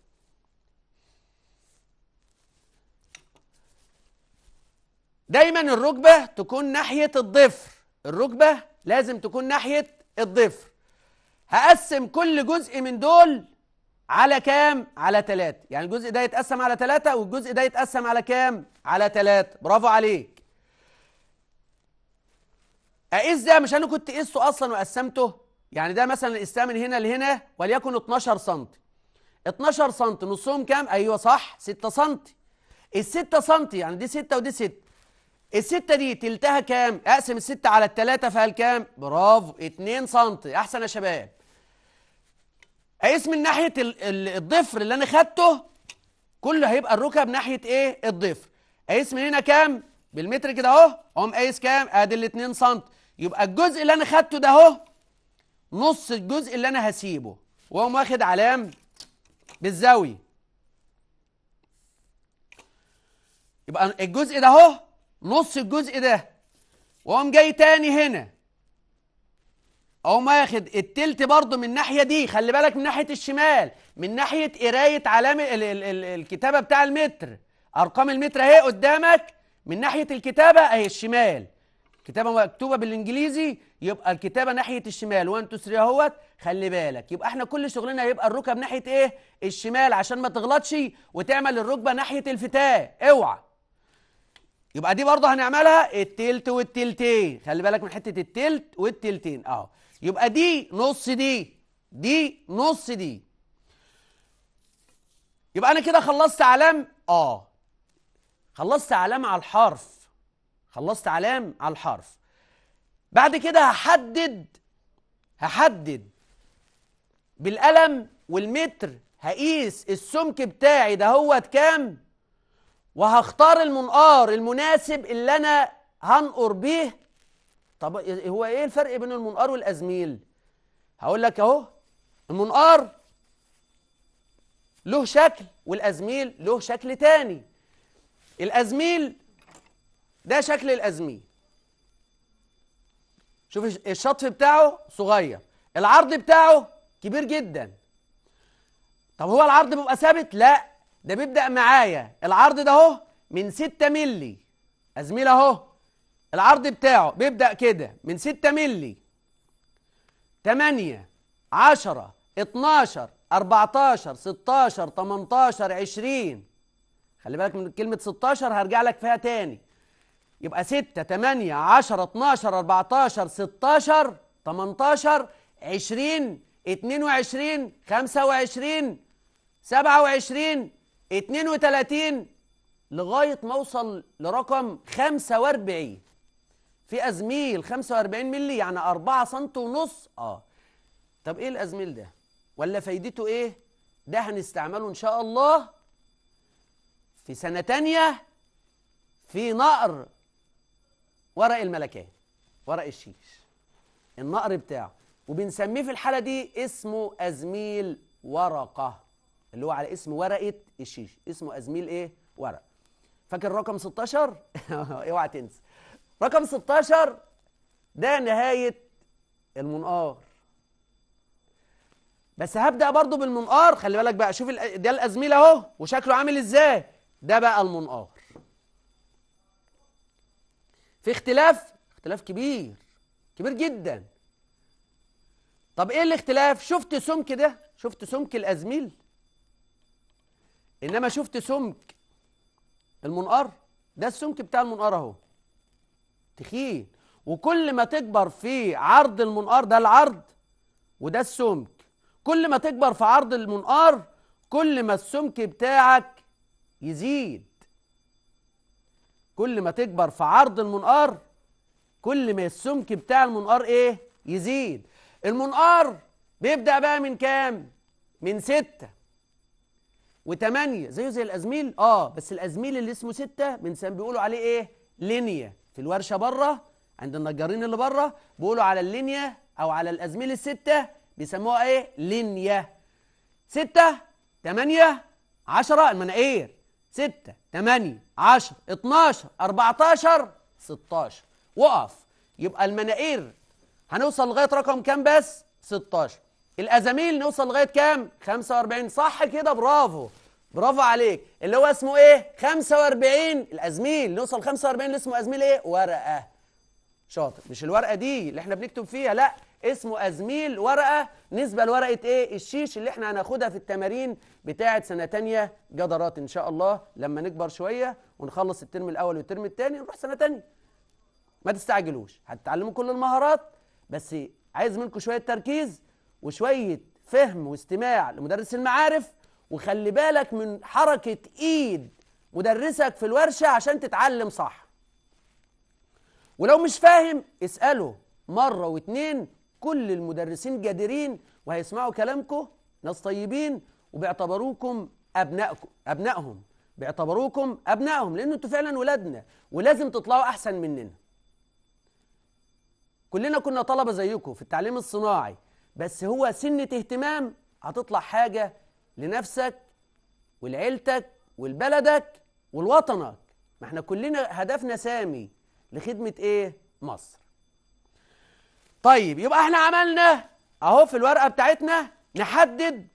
دايما الركبة تكون ناحية الضفر الركبة لازم تكون ناحية الضفر هقسم كل جزء من دول على كام؟ على تلاتة يعني الجزء ده يتقسم على تلاتة والجزء ده يتقسم على كام؟ على تلاتة برافو عليك أقيس ده مش أنا كنت قيسته أصلا وقسمته يعني ده مثلا الإسام من هنا لهنا وليكن 12 سم 12 سم نصهم كام؟ أيوه صح 6 سم ال 6 سم يعني دي 6 ودي 6 الستة دي تلتها كام؟ اقسم الستة على 3 فهل كام؟ برافو 2 سم أحسن يا شباب اقيس من ناحية الضفر اللي أنا خدته كله هيبقى الركب ناحية إيه؟ الضفر اقيس من هنا كام؟ بالمتر كده أهو أقوم قايس كام؟ أدي ال 2 سم يبقى الجزء اللي أنا خدته ده أهو نص الجزء اللي انا هسيبه واقوم واخد علام بالزاويه يبقى الجزء ده اهو نص الجزء ده واقوم جاي تاني هنا اقوم واخد التلت برضه من الناحيه دي خلي بالك من ناحيه الشمال من ناحيه قرايه علامة ال ال ال الكتابه بتاع المتر ارقام المتر اهي قدامك من ناحيه الكتابه اهي الشمال كتابه مكتوبه بالانجليزي يبقى الكتابه ناحيه الشمال وان 2 3 اهوت خلي بالك يبقى احنا كل شغلنا هيبقى الركب ناحيه ايه الشمال عشان ما تغلطش وتعمل الركبه ناحيه الفتاه اوعى يبقى دي برضه هنعملها التلت والتلتين خلي بالك من حته التلت والتلتين اهو يبقى دي نص دي دي نص دي يبقى انا كده خلصت علام اه خلصت علام على الحرف خلصت علام على الحرف بعد كده هحدد هحدد بالقلم والمتر هقيس السمك بتاعي ده هو كام وهختار المنقار المناسب اللي انا هنقر بيه طب هو ايه الفرق بين المنقار والازميل هقول لك اهو المنقار له شكل والازميل له شكل تاني الازميل ده شكل الازميل شوف الشطف بتاعه صغير العرض بتاعه كبير جدا طب هو العرض بيبقى ثابت لا ده بيبدا معايا العرض ده اهو من 6 مللي ازميل اهو العرض بتاعه بيبدا كده من 6 مللي 8 10 12 14 16 18 20 خلي بالك من كلمه 16 هرجع لك فيها تاني يبقى 6 8 10 12 14 16 18 20 22 25 27 32 لغاية ما أوصل لرقم 45 في أزميل 45 مللي يعني 4 سم ونص اه طب إيه الأزميل ده؟ ولا فايدته إيه؟ ده هنستعمله إن شاء الله في سنة تانية في نقر ورق الملكان ورق الشيش النقر بتاعه وبنسميه في الحالة دي اسمه أزميل ورقة اللي هو على اسم ورقة الشيش اسمه أزميل إيه؟ ورق فاكر رقم 16 اوعى تنسى رقم 16 ده نهاية المنقار بس هبدأ برضو بالمنقار خلي بالك بقى شوف ده الأزميل أهو وشكله عامل إزاي ده بقى المنقار في اختلاف اختلاف كبير كبير جدا طب ايه الاختلاف شفت سمك ده شفت سمك الازميل انما شفت سمك المنقار ده السمك بتاع المنقار اهو تخين وكل ما تكبر في عرض المنقار ده العرض وده السمك كل ما تكبر في عرض المنقار كل ما السمك بتاعك يزيد كل ما تكبر في عرض المنقار كل ما السمك بتاع المنقار ايه يزيد المنقار بيبدأ بقى من كام من ستة وتمانية زيه زي الأزميل اه بس الأزميل اللي اسمه ستة من سام بيقولوا عليه ايه لينيا في الورشة بره عند النجارين اللي بره بيقولوا على اللينيا أو على الأزميل الستة بيسموها ايه لينيا ستة تمانية عشرة المناقير ستة تمانية عشر اتناشر اربعتاشر ستاشر وقف يبقى المناقير هنوصل لغاية رقم كام بس؟ ستاشر الأزاميل نوصل لغاية كام؟ خمسة واربعين صح كده برافو برافو عليك اللي هو اسمه ايه؟ خمسة واربعين الأزميل نوصل خمسة واربعين اللي اسمه أزميل ايه؟ ورقة شاطر مش الورقة دي اللي احنا بنكتب فيها لا اسمه ازميل ورقه نسبه لورقه ايه الشيش اللي احنا هناخدها في التمارين بتاعه سنه تانية جدارات ان شاء الله لما نكبر شويه ونخلص الترم الاول والترم الثاني نروح سنه تانية ما تستعجلوش هتتعلموا كل المهارات بس عايز منكم شويه تركيز وشويه فهم واستماع لمدرس المعارف وخلي بالك من حركه ايد مدرسك في الورشه عشان تتعلم صح ولو مش فاهم اساله مره واتنين كل المدرسين جادرين وهيسمعوا كلامكم ناس طيبين وبيعتبروكم أبنائكم أبنائهم بيعتبروكم أبنائهم لأن أنتوا فعلا ولادنا ولازم تطلعوا أحسن مننا كلنا كنا طلبة زيكم في التعليم الصناعي بس هو سنة اهتمام هتطلع حاجة لنفسك ولعيلتك ولبلدك ولوطنك ما احنا كلنا هدفنا سامي لخدمة ايه مصر طيب يبقى احنا عملنا اهو في الورقه بتاعتنا نحدد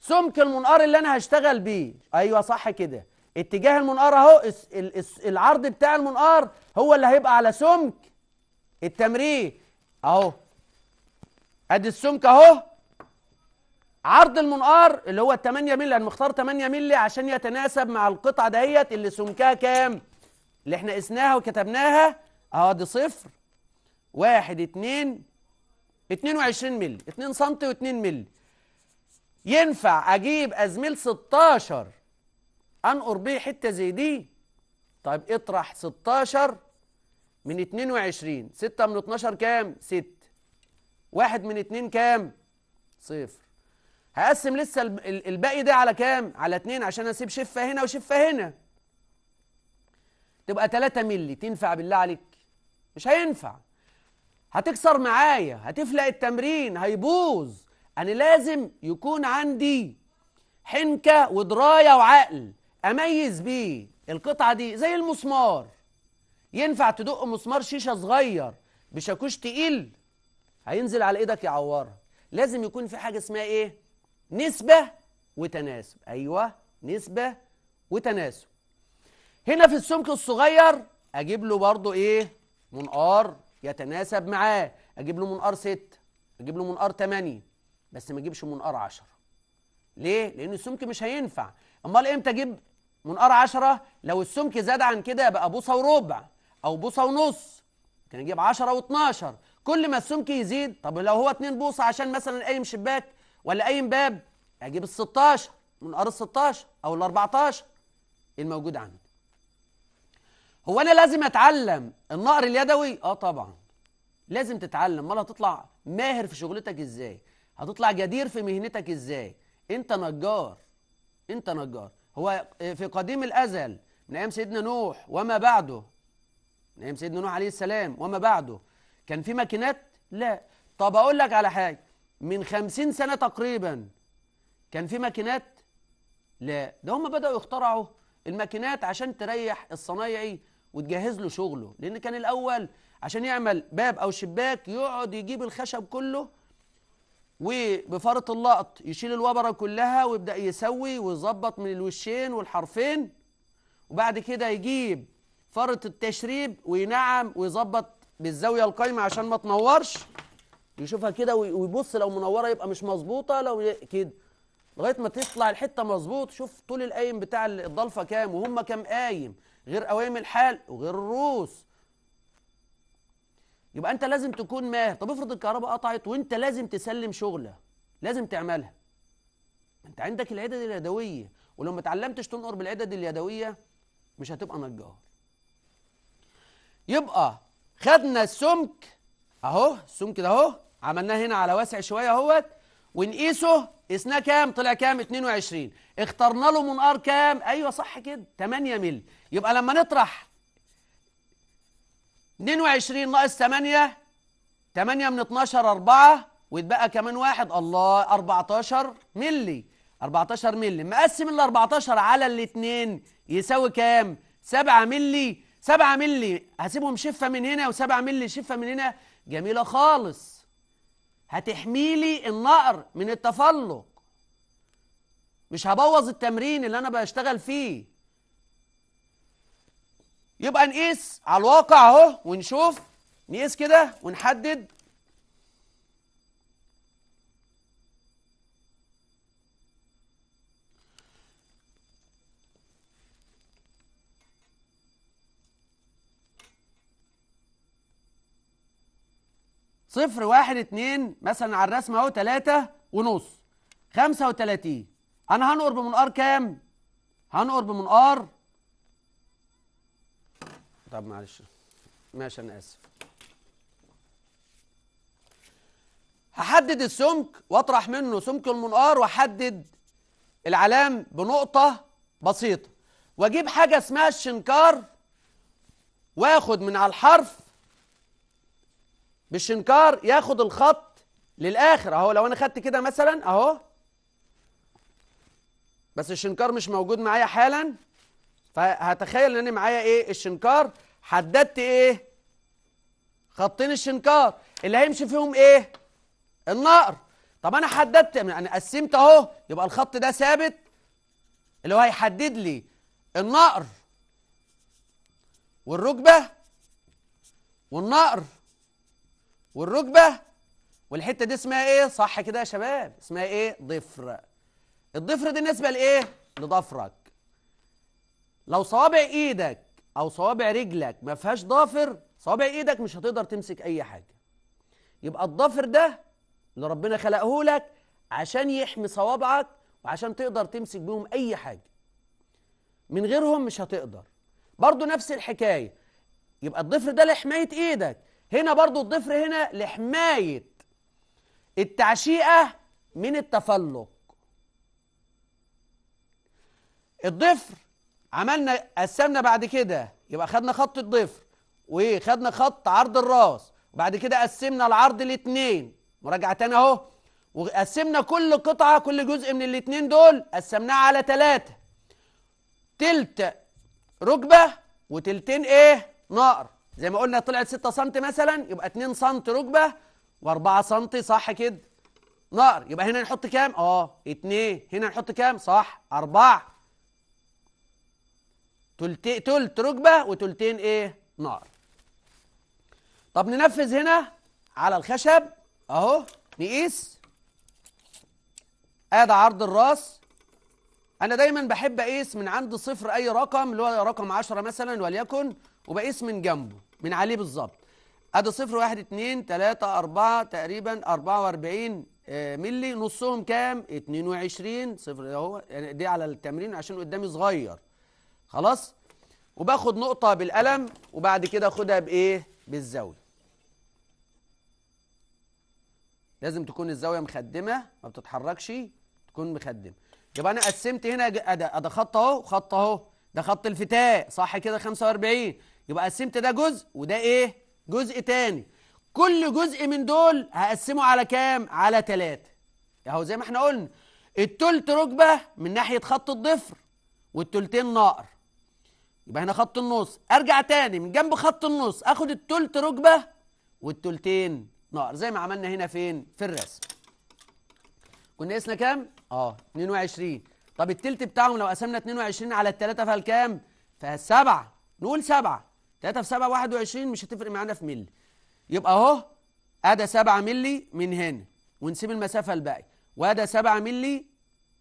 سمك المنقار اللي انا هشتغل بيه ايوه صح كده اتجاه المنقار اهو العرض بتاع المنقار هو اللي هيبقى على سمك التمرين اهو ادي السمك اهو عرض المنقار اللي هو 8 مللي انا مختار 8 مللي عشان يتناسب مع القطعه دهيت اللي سمكها كام اللي احنا قسناها وكتبناها اهو دي صفر واحد اتنين اتنين وعشرين ملي اتنين سنتي واتنين ملي ينفع اجيب ازميل ستاشر انقر بيه حته زي دي طيب اطرح ستاشر من اتنين وعشرين ستة من اتناشر كام ست واحد من اتنين كام صفر هقسم لسه الباقي ده على كام على اتنين عشان اسيب شفه هنا وشفه هنا تبقى تلاتة ملي تنفع بالله عليك مش هينفع هتكسر معايا هتفلق التمرين هيبوظ انا لازم يكون عندي حنكه ودرايه وعقل اميز بيه القطعه دي زي المسمار ينفع تدق مسمار شيشه صغير بشاكوش تقيل هينزل على ايدك يعورها لازم يكون في حاجه اسمها ايه نسبه وتناسب ايوه نسبه وتناسب هنا في السمك الصغير اجيب له برضو ايه منقار يتناسب معاه اجيب له منقار 6 اجيب له منقار 8 بس ما اجيبش منقار 10 ليه لان السمك مش هينفع امال امتى اجيب منقار 10 لو السمك زاد عن كده يبقى بوصه وربع او بوصه ونص كان اجيب 10 و12 كل ما السمك يزيد طب لو هو 2 بوصه عشان مثلا اي شباك ولا اي باب اجيب ال 16 منقار ال 16 او ال 14 الموجود عندي هو انا لازم اتعلم النقر اليدوي اه طبعا لازم تتعلم امال هتطلع ماهر في شغلتك ازاي هتطلع جدير في مهنتك ازاي انت نجار انت نجار هو في قديم الازل من ايام سيدنا نوح وما بعده من ايام سيدنا نوح عليه السلام وما بعده كان في ماكينات لا طب اقول لك على حاجه من خمسين سنه تقريبا كان في ماكينات لا ده هم بداوا يخترعوا الماكينات عشان تريح الصنايعي وتجهز له شغله لان كان الاول عشان يعمل باب او شباك يقعد يجيب الخشب كله وبفرط اللقط يشيل الوبره كلها ويبدا يسوي ويظبط من الوشين والحرفين وبعد كده يجيب فرط التشريب وينعم ويظبط بالزاويه القايمه عشان ما تنورش يشوفها كده ويبص لو منوره يبقى مش مظبوطه لو كده لغايه ما تطلع الحته مظبوط شوف طول القايم بتاع الضلفه كام وهم كام قايم غير قوام الحال وغير الروس يبقى انت لازم تكون ماهر طب افرض الكهرباء قطعت وانت لازم تسلم شغله لازم تعملها انت عندك العدد اليدويه ولو ما تعلمتش تنقر بالعدد اليدويه مش هتبقى نجار يبقى خدنا السمك اهو السمك ده اهو عملناه هنا على واسع شويه اهوت ونقيسه قسناه كام طلع كام 22 اخترنا له منقار كام ايوه صح كده 8 مللي يبقى لما نطرح 22 ناقص 8 8 من 12 4 ويتبقى كمان واحد الله 14 ملي 14 ملي مقسم ال 14 على الاثنين يساوي كام؟ 7 ملي 7 ملي هسيبهم شفه من هنا و7 ملي شفه من هنا جميله خالص هتحميلي النقر من التفلق مش هبوظ التمرين اللي انا بشتغل فيه يبقى نقيس على الواقع اهو ونشوف نقيس كده ونحدد صفر واحد اتنين مثلا على الرسمة اهو تلاتة ونص خمسة وتلاتين أنا هنقر بمنقار كام؟ هنقر بمنقار طب معلش ماشي انا اسف هحدد السمك واطرح منه سمك المنقار واحدد العلام بنقطه بسيطه واجيب حاجه اسمها الشنكار واخد من على الحرف بالشنكار ياخد الخط للاخر اهو لو انا خدت كده مثلا اهو بس الشنكار مش موجود معايا حالا فهتخيل ان انا معايا ايه الشنكار حددت ايه خطين الشنكار اللي هيمشي فيهم ايه النقر طب انا حددت انا قسمت اهو يبقى الخط ده ثابت اللي هو هيحدد لي النقر والركبه والنقر والركبه والحته دي اسمها ايه صح كده يا شباب اسمها ايه ضفر الضفر دي نسبه لايه لضفرك لو صوابع ايدك او صوابع رجلك ما فيهاش ضافر صوابع ايدك مش هتقدر تمسك اي حاجه يبقى الضافر ده اللي ربنا خلقه لك عشان يحمي صوابعك وعشان تقدر تمسك بيهم اي حاجه من غيرهم مش هتقدر برضو نفس الحكايه يبقى الضفر ده لحمايه ايدك هنا برضو الضفر هنا لحمايه التعشيقه من التفلق الضفر عملنا قسمنا بعد كده يبقى خدنا خط الضفر وخدنا خط عرض الراس وبعد كده قسمنا العرض لاثنين مراجعه تاني اهو وقسمنا كل قطعه كل جزء من الاثنين دول قسمناه على ثلاثه تلت ركبه وتلتين ايه نقر زي ما قلنا طلعت 6 سم مثلا يبقى 2 سم ركبه و4 سم صح كده نقر يبقى هنا نحط كام اه 2 هنا نحط كام صح 4 تلت ركبة وتلتين ايه نار طب ننفذ هنا على الخشب اهو نقيس ادي عرض الراس انا دايما بحب اقيس من عند صفر اي رقم اللي هو رقم 10 مثلا وليكن وبقيس من جنبه من عليه بالظبط ادي صفر واحد اتنين تلاتة اربعة تقريبا اربعة واربعين آه، ملي نصهم كام اتنين وعشرين صفر اهو يعني دي على التمرين عشان قدامي صغير خلاص وباخد نقطة بالقلم وبعد كده اخدها بايه بالزاوية لازم تكون الزاوية مخدمة ما بتتحركش تكون مخدمة يبقى انا قسمت هنا ده خط اهو خط اهو ده خط الفتاء صح كده 45 يبقى قسمت ده جزء وده ايه جزء تاني كل جزء من دول هقسمه على كام على تلاتة اهو زي ما احنا قلنا التلت ركبة من ناحية خط الضفر والتلتين نقر يبقى هنا خط النص ارجع تاني من جنب خط النص اخد التلت ركبه والتلتين نار زي ما عملنا هنا فين في الرسم كنا قسنا كام اه 22 طب التلت بتاعهم لو قسمنا 22 على التلاتة فالكام فالسبعة نقول سبعة تلاتة في سبعة 21 مش هتفرق معانا في ملي يبقى اهو ادى 7 ملي من هنا ونسيب المسافة الباقي وادى 7 ملي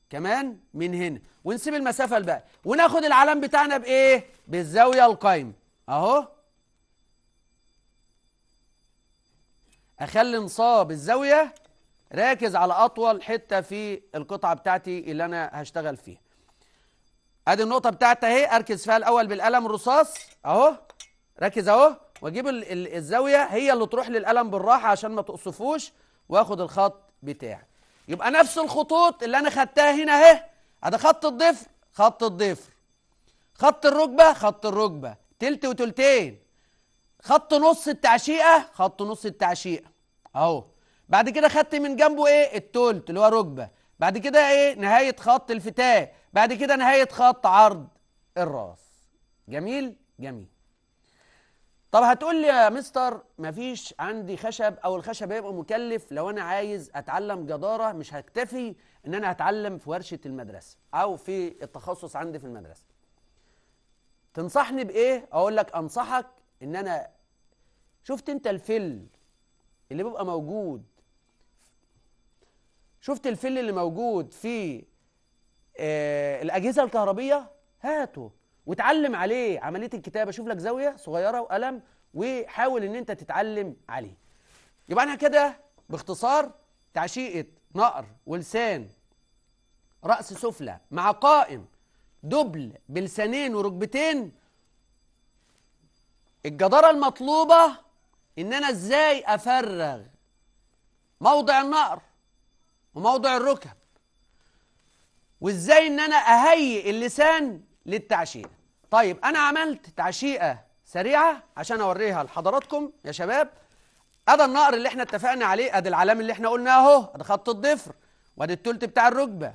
كمان من هنا ونسيب المسافه الباقي وناخد العلام بتاعنا بايه بالزاويه القايمه اهو اخلي نصاب الزاويه راكز على اطول حته في القطعه بتاعتي اللي انا هشتغل فيها ادي النقطه بتاعتي اهي اركز فيها الاول بالقلم الرصاص اهو ركز اهو واجيب الزاويه هي اللي تروح للقلم بالراحه عشان ما تقصفوش واخد الخط بتاعي يبقى نفس الخطوط اللي انا خدتها هنا اهي هذا خط الضفر خط الضفر خط الركبة خط الركبة تلت وتلتين خط نص التعشيقة خط نص التعشيقة اهو بعد كده خدت من جنبه ايه التلت اللي هو ركبة بعد كده ايه نهاية خط الفتاة بعد كده نهاية خط عرض الراس جميل جميل طب هتقول لي يا مستر مفيش عندي خشب او الخشب هيبقى مكلف لو انا عايز اتعلم جدارة مش هكتفي ان انا هتعلم في ورشه المدرسه او في التخصص عندي في المدرسه تنصحني بايه اقول لك انصحك ان انا شفت انت الفل اللي بيبقى موجود شفت الفل اللي موجود في آه الاجهزه الكهربيه هاته واتعلم عليه عمليه الكتابه شوف لك زاويه صغيره وقلم وحاول ان انت تتعلم عليه يبقى انا كده باختصار تعشيقه نقر ولسان رأس سفلى مع قائم دبل بلسانين وركبتين الجدارة المطلوبة إن أنا إزاي أفرغ موضع النقر وموضع الركب وإزاي إن أنا أهيئ اللسان للتعشيئه طيب أنا عملت تعشيئة سريعة عشان أوريها لحضراتكم يا شباب أدا النقر اللي إحنا اتفقنا عليه أدي العلام اللي إحنا قلناه أهو أدي خط الضفر وأدي التلت بتاع الركبة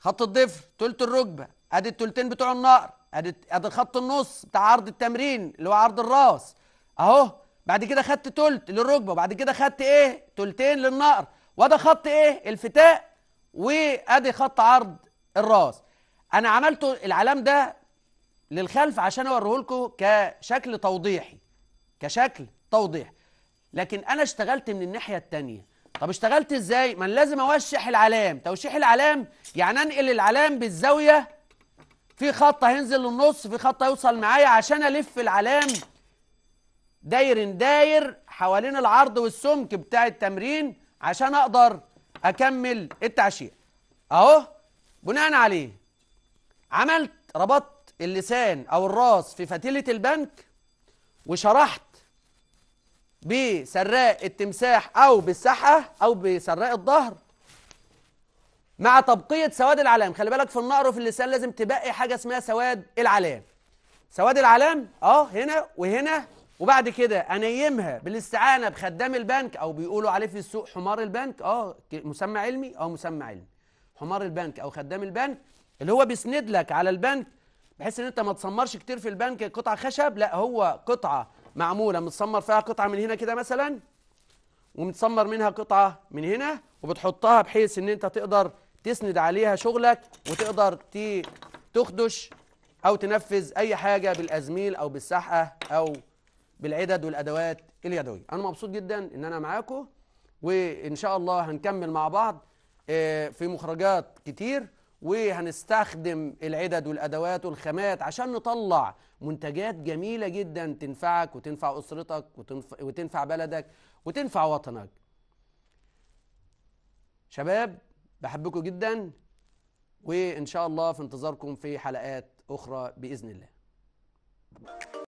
خط الضفر تلت الركبه ادي التلتين بتوع النقر ادي ادي خط النص بتاع عرض التمرين اللي هو عرض الراس اهو بعد كده خدت تلت للركبه وبعد كده خدت ايه تلتين للنقر وده خط ايه الفتاء وادي خط عرض الراس انا عملت العلام ده للخلف عشان اوريه لكم كشكل توضيحي كشكل توضيحي لكن انا اشتغلت من الناحيه الثانيه طب اشتغلت ازاي؟ ما انا لازم اوشح العلام، توشيح العلام يعني انقل العلام بالزاويه في خط هينزل للنص، في خط هيوصل معايا عشان الف العلام داير داير حوالين العرض والسمك بتاع التمرين عشان اقدر اكمل التعشيق. اهو بناء عليه عملت ربطت اللسان او الراس في فتيله البنك وشرحت بسراء التمساح أو بالسحة أو بسراء الظهر مع تبقية سواد العلام خلي بالك في النقر وفي اللسان لازم تبقي حاجة اسمها سواد العلام سواد العلام اه هنا وهنا وبعد كده انيمها بالاستعانه بخدام البنك او بيقولوا عليه في السوق حمار البنك اه مسمى علمي اه مسمى علمي حمار البنك او خدام البنك اللي هو بيسند لك على البنك بحيث ان انت ما تسمرش كتير في البنك قطعه خشب لا هو قطعه معمولة متسمر فيها قطعة من هنا كده مثلا ومتسمر منها قطعة من هنا وبتحطها بحيث ان انت تقدر تسند عليها شغلك وتقدر تخدش او تنفذ اي حاجة بالازميل او بالسحقة او بالعدد والادوات اليدوية انا مبسوط جدا ان انا معاكم وان شاء الله هنكمل مع بعض آه، في مخرجات كتير وهنستخدم العدد والادوات والخامات عشان نطلع منتجات جميله جدا تنفعك وتنفع اسرتك وتنفع, وتنفع بلدك وتنفع وطنك شباب بحبكم جدا وان شاء الله في انتظاركم في حلقات اخرى باذن الله